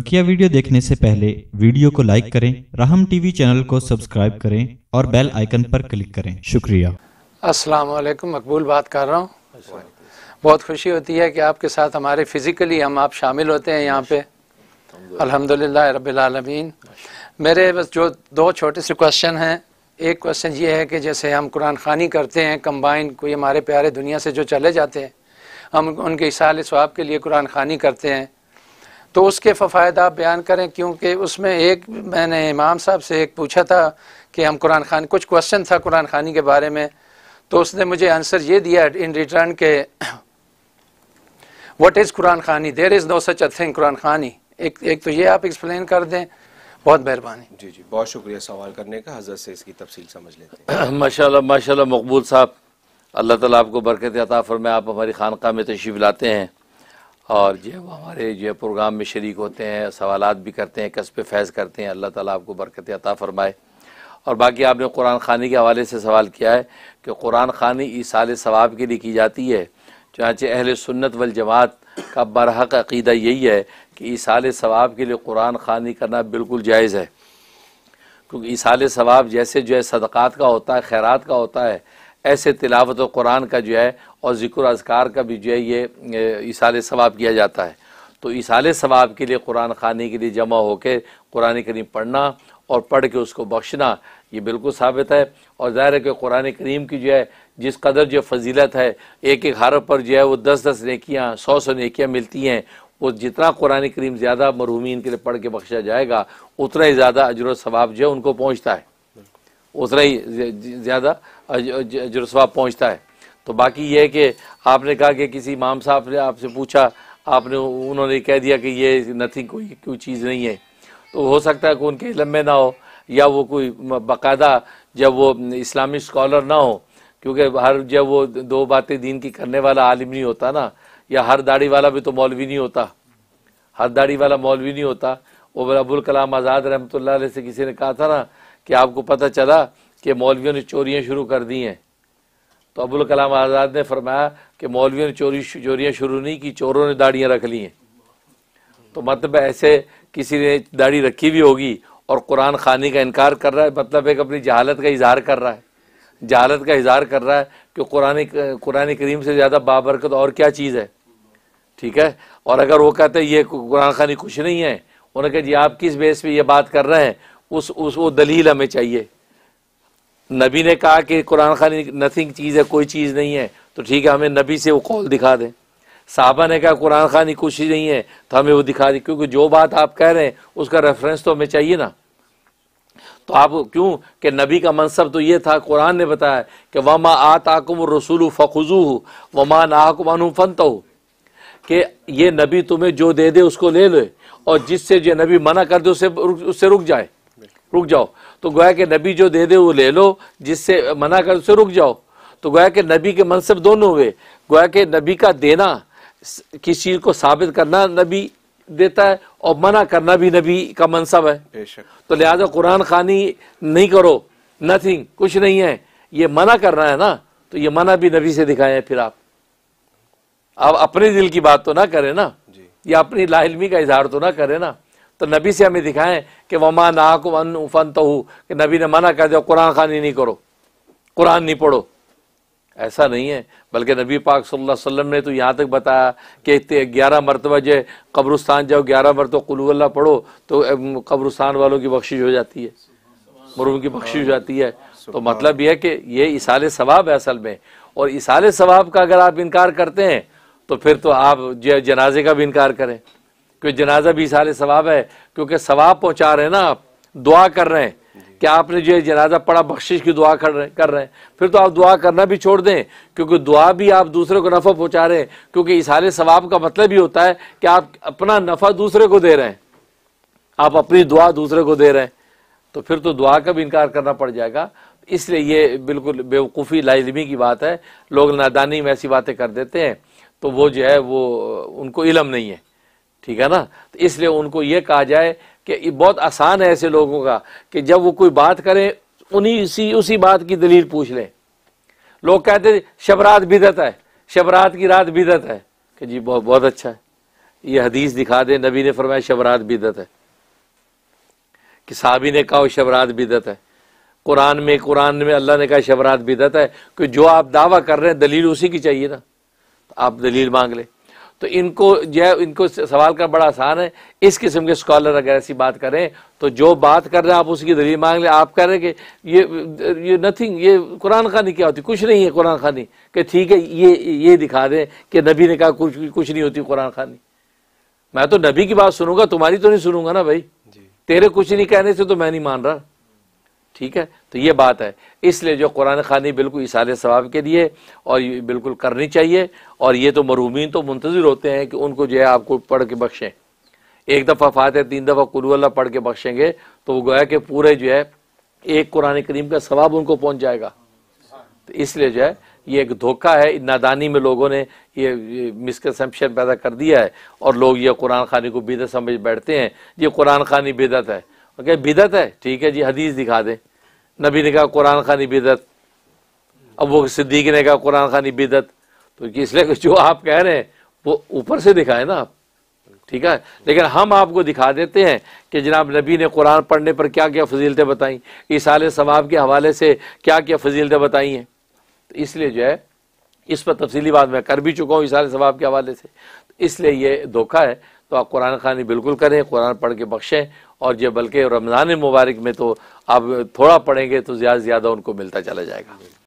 बकिया वीडियो देखने से पहले वीडियो को लाइक करें राहम टीवी चैनल को सब्सक्राइब करें और बेल आइकन पर क्लिक करें शुक्रिया अस्सलाम वालेकुम मकबूल बात कर रहा हूँ बहुत खुशी होती है कि आपके साथ हमारे फिज़िकली हम आप शामिल होते हैं यहाँ पे अल्हम्दुलिल्लाह रबीन मेरे बस जो दो छोटे से क्वेश्चन हैं एक क्वेश्चन ये है कि जैसे हम कुरान खानी करते हैं कम्बाइन कोई हमारे प्यारे दुनिया से जो चले जाते हैं हम उनके इसाल स्वाब के लिए कुरान खानी करते हैं तो उसके फ़वाद आप बयान करें क्योंकि उसमें एक मैंने इमाम साहब से एक पूछा था कि हम कुरान खान कुछ क्वेश्चन था कुरान खानी के बारे में तो उसने मुझे आंसर ये दिया इन रिटर्न के what is Quran khani there is no such a thing Quran khani एक एक तो ये आप एक्सप्लेन कर दें बहुत मेहरबानी जी जी बहुत शुक्रिया सवाल करने का हजरत से इसकी तफसील समझ लेते हैं माशाल्लाह माशाल्लाह मकबूल साहब अल्लाह ताला आपको बरकत अता फरमाए आप हमारी खानका में तशीफ लाते हैं और जो हमारे जो है प्रोग्राम में शरीक होते हैं सवाल भी करते हैं कसब फैज़ करते हैं अल्लाह ताला आपको बरकत अता फ़रमाए और बाकी आपने कुरान खानी के हवाले से सवाल किया है कि कुरान खानी ईसाल सवाब के लिए की जाती है चाँचे अहल सुन्नत वल जमात का बरहक अकीदा यही है कि ईसाल सवाब के लिए कुरान खानी करना बिल्कुल जायज़ है क्योंकि ईसाल सवाब जैसे जो है सदक़ात का होता है खैरात का होता है ऐसे तिलावत कुरान का जो है और ज़िक्र अजकार का भी जो है ये इसाल सवाब किया जाता है तो इसाल सवाब के लिए कुरान खानी के लिए जमा होकर कुरान करीम पढ़ना और पढ़ के उसको बख्शना ये बिल्कुल साबित है और ज़ाहिर है कि कुरान करीम की जो है जिस कदर जो फजीलत है एक एक हर पर जो है वो दस दस नेकियाँ सौ सौ नेकियाँ मिलती हैं वो जितना कुरान करीम ज़्यादा मरहूमिन के लिए पढ़ के बख्शा जाएगा उतना ही ज़्यादा अजर सवाब जो है उनको पहुँचता है उतना ही ज़्यादा जरसवा पहुँचता है तो बाकी ये है कि आपने कहा कि किसी इमाम साहब ने आपसे पूछा आपने उन्होंने कह दिया कि ये नथिंग कोई कोई चीज़ नहीं है तो हो सकता है कि उनके इलम में ना हो या वो कोई बाकायदा जब वो इस्लामी स्कॉलर ना हो क्योंकि हर जब वो दो बातें दीन की करने वाला आलिम नहीं होता ना या हर दाढ़ी वाला भी तो मौलवी नहीं होता हर दाढ़ी वाला मौलवी नहीं होता वो अबुल कलाम आज़ाद रहमत से किसी ने कहा था ना कि आपको पता चला कि मौलवियों ने चोरियाँ शुरू कर दी हैं तो अबुल कलाम आज़ाद ने फरमाया कि मौलवियों ने चोरी चोरियाँ शुरू नहीं की चोरों ने दाढ़ियाँ रख ली हैं तो मतलब ऐसे किसी ने दाढ़ी रखी भी होगी और कुरान खानी का इनकार कर रहा है मतलब एक अपनी जहालत का इजहार कर रहा है जहालत का इजहार कर रहा है कि कुरानी कुरानी करीम से ज़्यादा बाबरकत और क्या चीज़ है ठीक है और अगर वो कहते हैं ये कुरान खानी कुछ नहीं है उन्हें कहा जी आप किस बेस पर यह बात कर रहे हैं उस उस वो दलील हमें चाहिए नबी ने कहा कि कुरान खानी नथिंग चीज़ है कोई चीज़ नहीं है तो ठीक है हमें नबी से वो कौल दिखा दें साहबा ने कहा कुरान खानी कुछ ही नहीं है तो हमें वो दिखा दें क्योंकि जो बात आप कह रहे हैं उसका रेफरेंस तो हमें चाहिए ना तो आप क्यों कि नबी का मनसब तो ये था कुरान ने बताया कि वमा आताकुम रसूल फ़खुजू वमा नाकुमानु फनत हो कि ये नबी तुम्हें जो दे दे उसको ले लो और जिससे जो नबी मना कर दे उससे उससे रुक जाए रुक जाओ तो गोया के नबी जो दे दे वो ले लो जिससे मना कर उससे रुक जाओ तो गोया के नबी के मनसब दोनों हुए गोया के नबी का देना किसी चीज़ को साबित करना नबी देता है और मना करना भी नबी का मनसब है तो लिहाजा कुरान खानी नहीं करो नथिंग कुछ नहीं है ये मना करना है ना तो ये मना भी नबी से दिखाए फिर आप अब अपने दिल की बात तो ना करें ना या अपनी लाहमी का इजहार तो ना करें ना तो नबी से हमें दिखाएं कि वमा नाक वन उफन तो कि नबी ने मना कर दिया कुरान खानी नहीं करो कुरान नहीं पढ़ो ऐसा नहीं है बल्कि नबी पाक सल्लल्लाहु अलैहि वसल्लम ने तो यहाँ तक बताया कि ग्यारह मरतबा जो कब्रस्तान जाओ ग्यारह मरतबा कुल्ला पढ़ो तो कब्रस्तान वालों की बख्शिश हो जाती है मुरुम की बख्शिश हो जाती है तो मतलब यह है कि ये इसाल सवाब है असल में और इसाल सवाब का अगर आप इनकार करते हैं तो फिर तो आप जनाजे का भी इनकार करें कि जनाजा भी सारे सवाब है क्योंकि सवाब पहुँचा रहे हैं ना आप दुआ कर रहे हैं कि आपने जो जनाजा पढ़ा बख्शिश की दुआ कर रहे कर रहे हैं फिर तो आप दुआ करना भी छोड़ दें क्योंकि दुआ भी आप दूसरे को नफ़ा पहुँचा रहे हैं क्योंकि इसाले सवाब का मतलब ही होता है कि आप अपना नफ़ा दूसरे को दे रहे हैं आप अपनी दुआ दूसरे को दे रहे हैं तो फिर तो दुआ का भी इनकार करना पड़ जाएगा इसलिए ये बिल्कुल बेवकूफ़ी लाजमी की बात है लोग नादानी में ऐसी बातें कर देते हैं तो वो जो है वो उनको इलम नहीं है ठीक है ना तो इसलिए उनको ये कहा जाए कि बहुत आसान है ऐसे लोगों का कि जब वो कोई बात करें उन्हीं उसी उसी बात की दलील पूछ लें लोग कहते शबरात बिदत है शबरात की रात बिदत है कि जी बहुत बहुत अच्छा है ये हदीस दिखा दे नबी ने फरमाया शबरात बिदत है कि साहबी ने कहा शबरात बिदत है कुरान में कुरान में अल्लाह ने कहा शबरात बिदत है कि जो आप दावा कर रहे हैं दलील उसी की चाहिए ना तो आप दलील मांग लें तो इनको जो इनको सवाल का बड़ा आसान है इस किस्म के स्कॉलर अगर ऐसी बात करें तो जो बात कर रहे हैं आप उसकी दलील मांग लें आप कह रहे हैं कि ये ये नथिंग ये कुरान खानी क्या होती कुछ नहीं है कुरान खानी कि ठीक है ये ये दिखा दें कि नबी ने कहा कुछ कुछ नहीं होती कुरान खानी मैं तो नबी की बात सुनूंगा तुम्हारी तो नहीं सुनूंगा ना भाई तेरे कुछ नहीं कहने से तो मैं नहीं मान रहा ठीक है तो ये बात है इसलिए जो कुरान खानी बिल्कुल इशारे सवाब के लिए और बिल्कुल करनी चाहिए और ये तो मरूमिन तो मुंतजर होते हैं कि उनको जो है आपको पढ़ के बख्शें एक दफ़ा है तीन दफ़ा कुल्ला पढ़ के बख्शेंगे तो वो गोया कि पूरे जो है एक कुरान करीम का सवाब उनको पहुँच जाएगा तो इसलिए जो है ये एक धोखा है नादानी में लोगों ने ये मिसकनसम्पशन पैदा कर दिया है और लोग ये कुरान खानी को बिदत समझ बैठते हैं ये कुरान खानी बिदत है ओके बिदत है ठीक है जी हदीस दिखा दें नबी ने कहा कुरान खानी बिदत अब वो सिद्दीक ने कहा कुरान खानी बिदत तो इसलिए जो आप कह रहे हैं वो ऊपर से दिखाए ना आप ठीक है लेकिन हम आपको दिखा देते हैं कि जनाब नबी ने कुरान पढ़ने पर क्या क्या फजीलतें बताई आल सवाब के हवाले से क्या क्या फजीलतें बताई हैं तो इसलिए जो है इस पर तफसीली बात मैं कर भी चुका हूँ आल सवाब के हवाले से तो इसलिए ये धोखा है तो आप कुरान खानी बिल्कुल करें कुरान पढ़ के बख्शें और ये बल्कि रमज़ान मुबारक में तो आप थोड़ा पढ़ेंगे तो ज़्यादा से ज़्यादा उनको मिलता चला जाएगा